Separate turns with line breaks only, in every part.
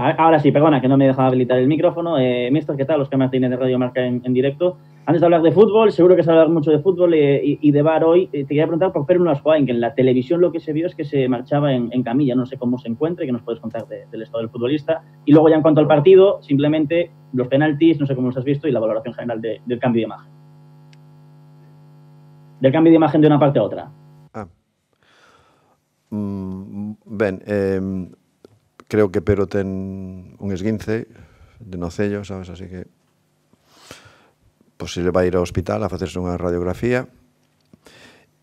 Ahora sí, perdona que no me dejaba habilitar el micrófono. Eh, ¿qué tal? Los que más tienen de Radio Marca en, directo. Antes de hablar de fútbol, seguro que se va a hablar mucho de fútbol eh, y, de bar hoy. Eh, te quería preguntar por Perú en que en la televisión lo que se vio es que se marchaba en, camilla. No sé cómo se encuentra y que nos puedes contar del estado del futbolista. Y luego, ya en cuanto al partido, simplemente los penaltis, no sé cómo los has visto y la valoración general del cambio de imagen. Del cambio de imagen de una parte a otra. Ah. Mm, eh, creo que Pero ten un esguince de nocello, sabes, así que posible vai ir ao hospital a facerse unha radiografía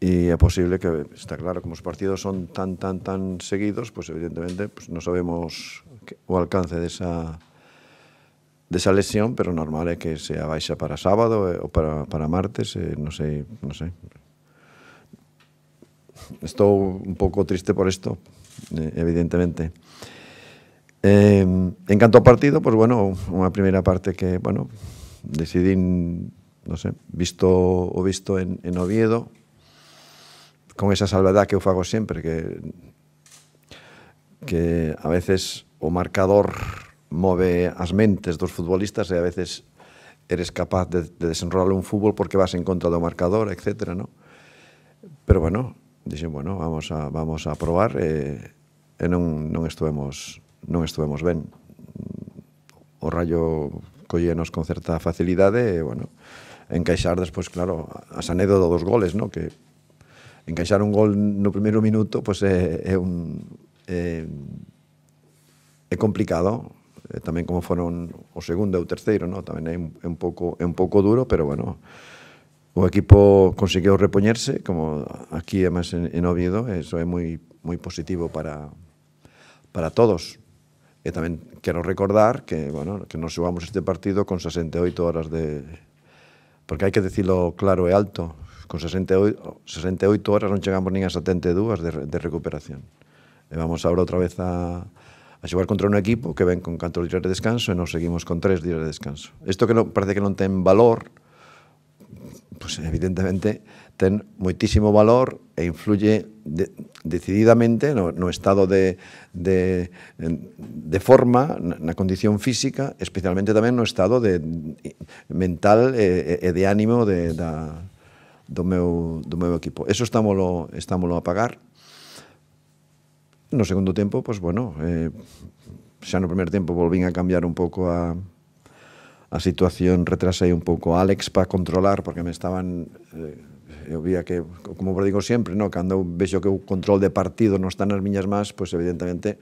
e é posible que, está claro, como os partidos son tan, tan, tan seguidos, pois pues, evidentemente pues, non sabemos que, o alcance desa desa lesión, pero normal é que sea baixa para sábado eh, ou para, para martes, eh, non sei, non sei. Estou un pouco triste por isto, eh, evidentemente. Eh, en canto ao partido, pois, pues, bueno, unha primeira parte que, bueno, decidín, non sei, visto o visto en, en Oviedo, con esa salvedad que eu fago sempre, que que a veces o marcador move as mentes dos futbolistas e a veces eres capaz de, de desenrolar un fútbol porque vas en contra do marcador, etc. ¿no? Pero bueno, dixen, bueno, vamos a, vamos a probar e, e non, non estuemos non estuvemos ben. O Rayo collenos con certa facilidade e, bueno, encaixar despois, claro, as anécdotas dos goles, no? que encaixar un gol no primeiro minuto pois pues, é, é un é, é complicado é, tamén como foron o segundo e o terceiro, no? tamén é un, é un pouco é un pouco duro, pero bueno, o equipo conseguiu repoñerse, como aquí además en, en Oviedo, eso é moi moi positivo para para todos, E tamén quero recordar que, bueno, que nos xogamos este partido con 68 horas de... Porque hai que decirlo claro e alto, con 68, 68 horas non chegamos nin a 72 de, de recuperación. E vamos agora outra vez a, a xogar contra un equipo que ven con 4 días de descanso e nos seguimos con 3 días de descanso. Isto que non, parece que non ten valor, pues evidentemente ten moitísimo valor e influye de, decididamente no, no estado de, de, de forma, na condición física, especialmente tamén no estado de, mental e, e de ánimo de, da, do, meu, do meu equipo. Eso estámolo, estámolo a pagar. No segundo tempo, pues, bueno, eh, xa no primeiro tempo volvín a cambiar un pouco a, a situación retrasei un pouco a Alex para controlar porque me estaban eh, eu vía que, como vos digo sempre, no, cando vexo que o control de partido non está nas miñas más, pois pues evidentemente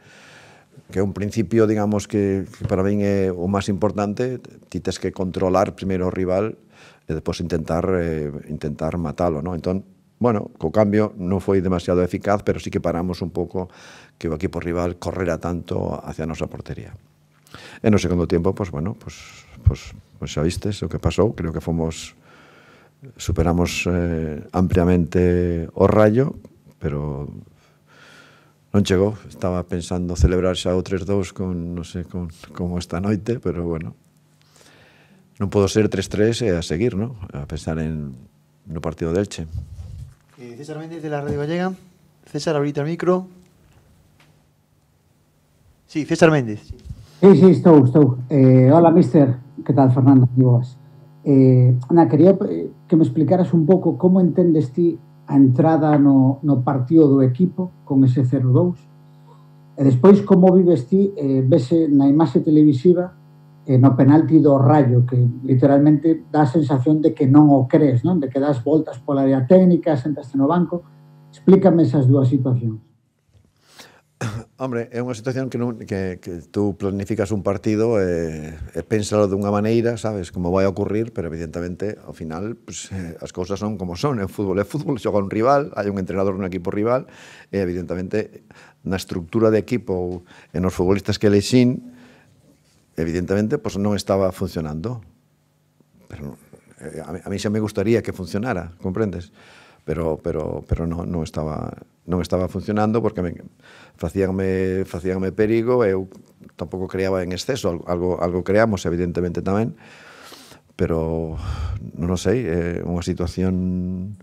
que é un principio, digamos, que, que para min é o máis importante, ti tes que controlar primeiro o rival e depois intentar eh, intentar matalo, no? Entón, bueno, co cambio non foi demasiado eficaz, pero sí que paramos un pouco que o equipo rival correra tanto hacia a nosa portería. E no segundo tempo, pois, bueno, pois, pues, pues, xa vistes o que pasou, creo que fomos superamos eh, ampliamente o Rayo, pero non chegou, estaba pensando celebrar xa o 3-2 con, non sei, con, como esta noite, pero bueno, non podo ser 3-3 e a seguir, ¿no? a pensar en no partido del Che. Eh, César Méndez de la Radio Gallega. César, ahorita el micro. Sí, César Méndez. Sí. Sí, sí, estou, estou. Eh, hola, mister. Que tal, Fernando? Que boas. Eh, Ana, quería eh, que me explicaras un pouco como entendes ti a entrada no, no partido do equipo con ese 0-2 e despois como vives ti eh, vese na imaxe televisiva eh, no penalti do Rayo que literalmente dá a sensación de que non o crees, non? de que das voltas pola área técnica, sentaste no banco explícame esas dúas situacións Hombre, é unha situación que, non, que, que tú planificas un partido e, e pensalo dunha maneira, sabes, como vai a ocurrir, pero evidentemente, ao final, pues, eh, as cousas son como son. En fútbol é fútbol, xoga un rival, hai un entrenador un equipo rival, e evidentemente na estructura de equipo ou en os futbolistas que leixín, evidentemente, pues, non estaba funcionando. Pero eh, a, mí, a mí xa me gustaría que funcionara, comprendes? pero pero pero non non estaba non estaba funcionando porque me facíanme facíanme perigo, eu tampouco creaba en exceso, algo algo creamos evidentemente tamén, pero non sei, é unha situación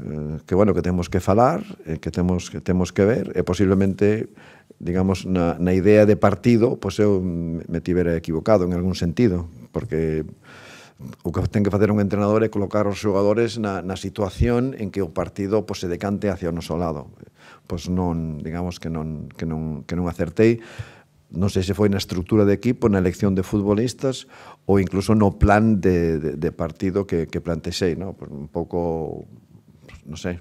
eh, que bueno, que temos que falar, que temos que temos que ver e posiblemente digamos na na idea de partido, pois eu me tivera equivocado en algún sentido, porque o que ten que facer un entrenador é colocar os xogadores na, na situación en que o partido pois, se decante hacia o noso lado. Pois non, digamos que non, que non, que non acertei, non sei se foi na estrutura de equipo, na elección de futbolistas ou incluso no plan de, de, de partido que, que plantexei, no? Pois un pouco, pois, non sei,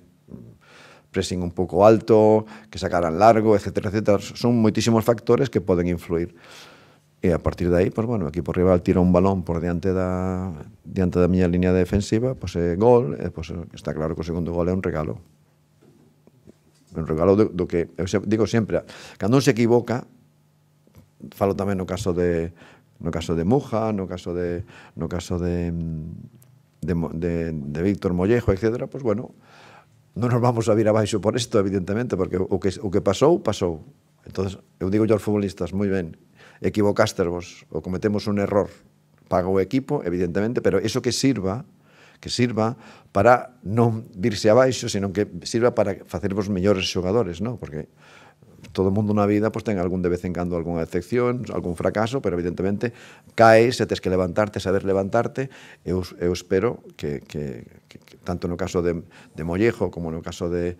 pressing un pouco alto, que sacaran largo, etc. etc. Son moitísimos factores que poden influir. E a partir de aí, pois, bueno, o equipo rival tira un balón por diante da, diante da miña línea defensiva, pois é gol, e pois, está claro que o segundo gol é un regalo. Un regalo do, do que, eu digo sempre, cando se equivoca, falo tamén no caso de no caso de Muja, no caso de no caso de de, de, de Víctor Mollejo, etc., pois bueno, non nos vamos a vir abaixo por isto, evidentemente, porque o que, o que pasou, pasou. Entonces, eu digo yo aos futbolistas, moi ben, equivocástervos ou cometemos un error, paga o equipo, evidentemente, pero iso que sirva que sirva para non virse abaixo, senón que sirva para facervos mellores xogadores, non? Porque todo o mundo na vida pois ten algún de vez en cando algunha excepción, algún fracaso, pero evidentemente caes e tens que levantarte, saber levantarte. Eu, eu espero que, que, que, que tanto no caso de, de Mollejo como no caso de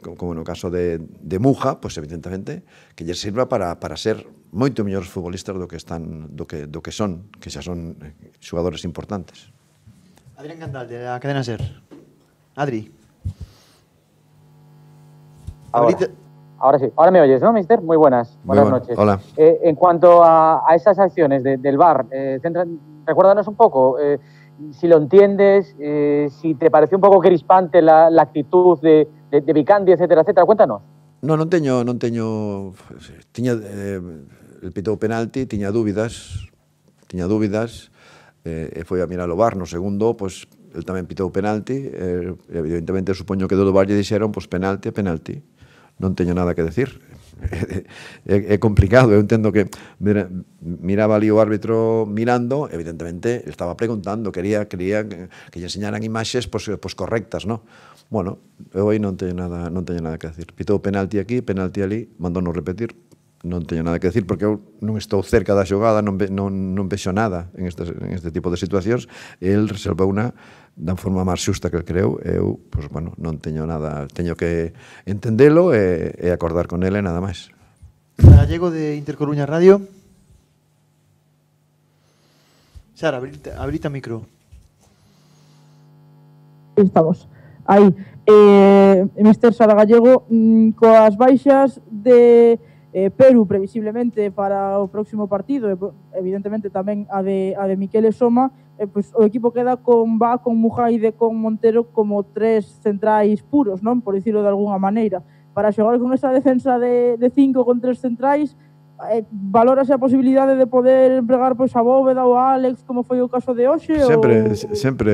como no caso de, de Muja, pois evidentemente que lle sirva para, para ser moito mellores futbolistas do que están do que do que son, que xa son eh, xogadores importantes. Adrián Candal, a cadena SER. Adri. Ahora. Ahorita, Ahora sí, ahora me oyes, ¿no, mister? Muy buenas, buenas Muy bueno. noches. Hola. Eh, en cuanto a, a esas acciones de, del VAR, eh, recuérdanos un poco, eh, si lo entiendes, eh, si te pareció un poco crispante la, la actitud de, de, de, Vicandi, etcétera, etcétera, cuéntanos. No, non teño, non teño tiña eh, el pitou penalti, tiña dúbidas, tiña dúbidas eh, e foi a mirar o bar no segundo, pois el tamén pitou penalti, eh, evidentemente supoño que do bar lle dixeron pois penalti, penalti non teño nada que decir. É, é complicado, eu entendo que mira, miraba ali o árbitro mirando, evidentemente, estaba preguntando, quería, quería que, lle enseñaran imaxes pois, pois correctas, non? Bueno, eu aí non teño nada, non teño nada que decir. Pitou penalti aquí, penalti ali, mandou non repetir, non teño nada que decir porque eu non estou cerca da xogada, non, ve, non, non vexo nada en este, en este tipo de situacións. El reservou unha da forma máis xusta que creu. Eu, pois, pues, bueno, non teño nada, teño que entendelo e, e acordar con ele nada máis. Gallego de Intercoruña Radio. Sara, abrita, abrita micro. Estamos. Aí, eh, Mr. Sara Gallego, mm, coas baixas de eh, Peru previsiblemente para o próximo partido e, evidentemente tamén a de, a de e Soma eh, pois, o equipo queda con Va, con Mujaide, con Montero como tres centrais puros, non por dicirlo de algunha maneira para xogar con esa defensa de, de cinco con tres centrais eh, valórase a posibilidade de poder empregar pois a Bóveda ou a Alex como foi o caso de hoxe sempre, ou... sempre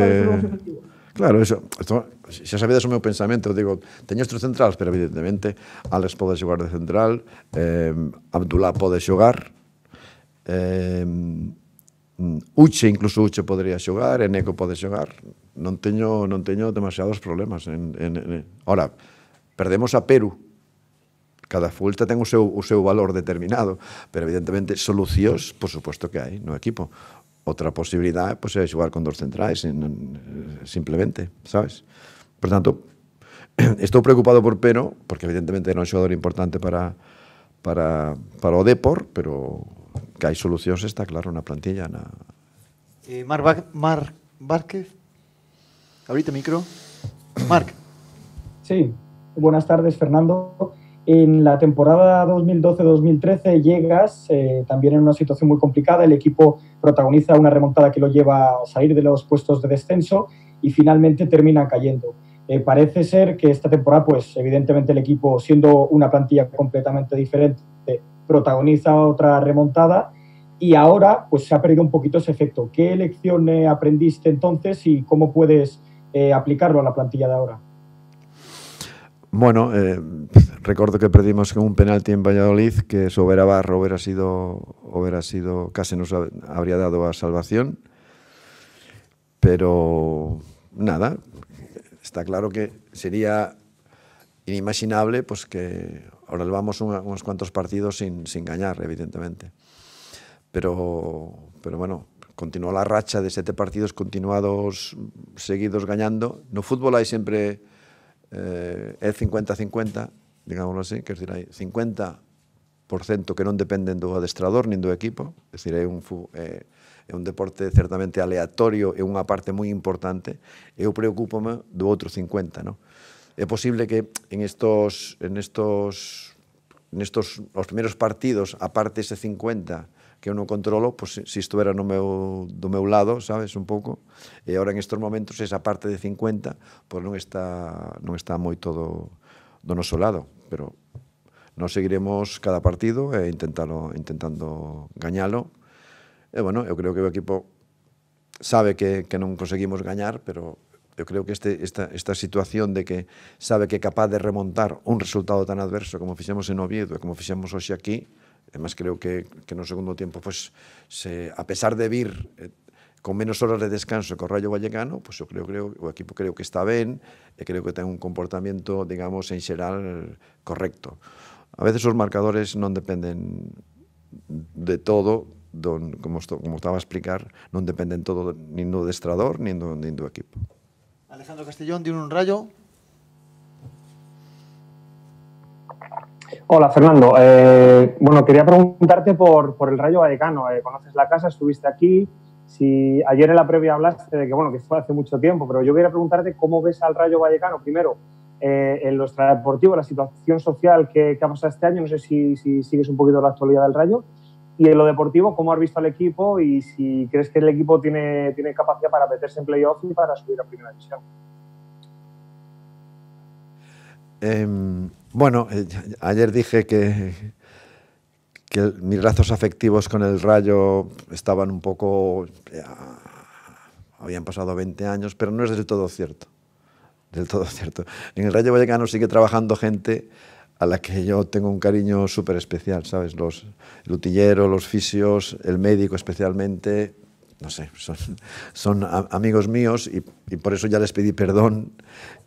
Claro, eso, esto, xa sabedes o meu pensamento, digo, teño estes centrales, pero evidentemente Alex pode xogar de central, eh, Abdullah pode xogar, eh, Uche, incluso Uche podría xogar, Eneco pode xogar. Non teño, non teño demasiados problemas. En, en, en... Ora, perdemos a Perú. Cada fulta ten o seu, o seu valor determinado, pero evidentemente solucións, por suposto que hai no equipo. Otra posibilidad pues, es jugar con dos centrales, simplemente, ¿sabes? Por tanto, estoy preocupado por Pero, porque evidentemente es un jugador importante para, para, para Odepor, pero que hay soluciones, está claro, una plantilla. Una... Eh, Mar, ahorita micro. Marc. Sí, buenas tardes, Fernando. En la temporada 2012-2013 llegas eh, también en una situación muy complicada, el equipo protagoniza una remontada que lo lleva a salir de los puestos de descenso y finalmente termina cayendo. Eh, parece ser que esta temporada, pues evidentemente el equipo, siendo una plantilla completamente diferente, protagoniza otra remontada y ahora pues se ha perdido un poquito ese efecto. ¿Qué lección eh, aprendiste entonces y cómo puedes eh, aplicarlo a la plantilla de ahora? Bueno, eh, recuerdo que perdimos con un penalti en Valladolid que si hubiera barro, hubiera sido, hubiera sido, casi nos habría dado a salvación. Pero nada, está claro que sería inimaginable pues que ahora llevamos unos cuantos partidos sin, sin ganar, evidentemente. Pero, pero bueno, continuó la racha de siete partidos continuados seguidos ganando. No fútbol hay siempre eh, é 50-50, digámoslo así, quer dizer, hai 50% que non dependen do adestrador nin do equipo, quer dizer, é un, é, é un deporte certamente aleatorio e unha parte moi importante, eu preocupo-me do outro 50, non? É posible que en estos, en estos, en estos, os primeiros partidos, aparte ese 50, que eu non controlo, pois se estuvera no meu, do meu lado, sabes, un pouco, e agora en estes momentos esa parte de 50, pois non está, non está moito do, do noso lado, pero non seguiremos cada partido e intentalo, intentando gañalo. E, bueno, eu creo que o equipo sabe que, que non conseguimos gañar, pero eu creo que este, esta, esta situación de que sabe que é capaz de remontar un resultado tan adverso como fixemos en Oviedo e como fixemos hoxe aquí, E máis creo que, que no segundo tempo, pues, se, a pesar de vir eh, con menos horas de descanso que o Rayo Vallecano, pues, eu creo, creo o equipo creo que está ben e creo que ten un comportamento, digamos, en xeral correcto. A veces os marcadores non dependen de todo, don, como, esto, como estaba a explicar, non dependen todo nin do destrador, nin do, nin do equipo. Alejandro Castellón, de un rayo, Hola Fernando, eh, bueno, quería preguntarte por, por el Rayo Vallecano. Eh, ¿Conoces la casa? ¿Estuviste aquí? Si ayer en la previa hablaste de que, bueno, que fue hace mucho tiempo, pero yo quería preguntarte cómo ves al Rayo Vallecano primero eh, en lo extradeportivo, la situación social que, que, ha pasado este año, no sé si, sigues un poquito la actualidad del Rayo, y en lo deportivo, cómo has visto al equipo y si crees que el equipo tiene, tiene capacidad para meterse en playoff y para subir a primera división. Em, bueno, eh, ayer dije que, mis lazos afectivos con el rayo estaban un poco... Eh, habían pasado 20 años, pero no es del todo cierto. Del todo cierto. En el Rayo Vallecano sigue trabajando gente a la que yo tengo un cariño súper especial, ¿sabes? Los, el utillero, los fisios, el médico especialmente, no sé, son, amigos míos y, por eso ya les pedí perdón.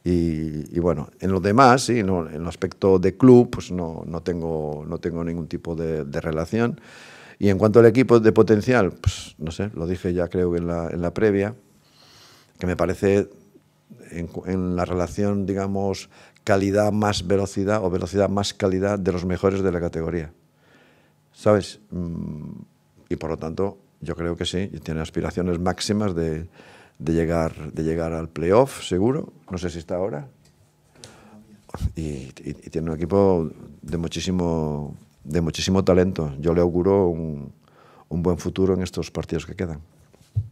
Y, bueno, en lo demás, en el aspecto de club, pues no, tengo, no tengo ningún tipo de, relación. Y en cuanto al equipo de potencial, pues no sé, lo dije ya creo en la, en la previa, que me parece en la relación, digamos, calidad más velocidad o velocidad más calidad de los mejores de la categoría. ¿Sabes? Mm, y por lo tanto, yo creo que sí, tiene aspiraciones máximas de, llegar, de llegar al playoff, seguro. No sé si está ahora. Y, tiene un equipo de muchísimo, de muchísimo talento. Yo le auguro un, buen futuro en estos partidos que quedan.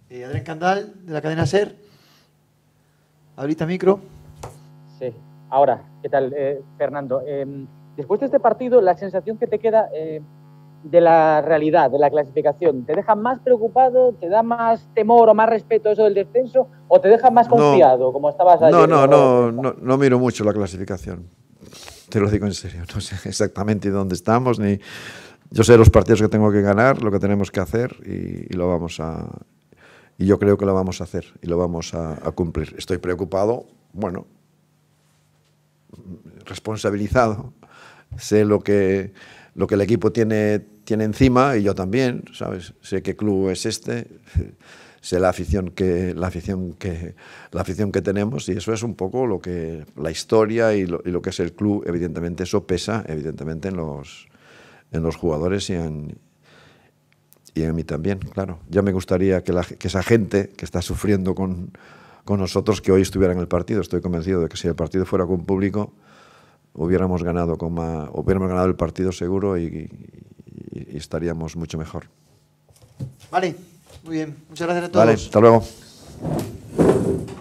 Eh, Adrián Candal, de la cadena SER. Ahorita micro. Sí, ahora, ¿qué tal, eh, Fernando? Em, después de este partido, la sensación que te queda... Eh, de la realidad, de la clasificación? ¿Te deja más preocupado, te da más temor o más respeto eso del descenso o te deja más confiado, como estabas ayer? No, no, no, no, miro mucho la clasificación. Te lo digo en serio, no sé exactamente dónde estamos ni... Yo sé los partidos que tengo que ganar, lo que tenemos que hacer y, lo vamos a... Y yo creo que lo vamos a hacer y lo vamos a cumplir. Estoy preocupado, bueno, responsabilizado. Sé lo que lo que el equipo tiene, tiene encima y yo también, ¿sabes? Sé qué club es este, sé la afición que, la afición que, la afición que tenemos y eso es un poco lo que, la historia y lo, que es el club, evidentemente eso pesa, evidentemente en los, en los jugadores y en, y en mí también, claro. Ya me gustaría que, que esa gente que está sufriendo con, con, nosotros, que hoy estuviera en el partido, estoy convencido de que si el partido fuera con público, hubiéramos ganado, con más, hubiéramos ganado el partido seguro y, estaríamos mucho mejor. Vale, muy bien. Muchas gracias a todos. Vale, hasta luego.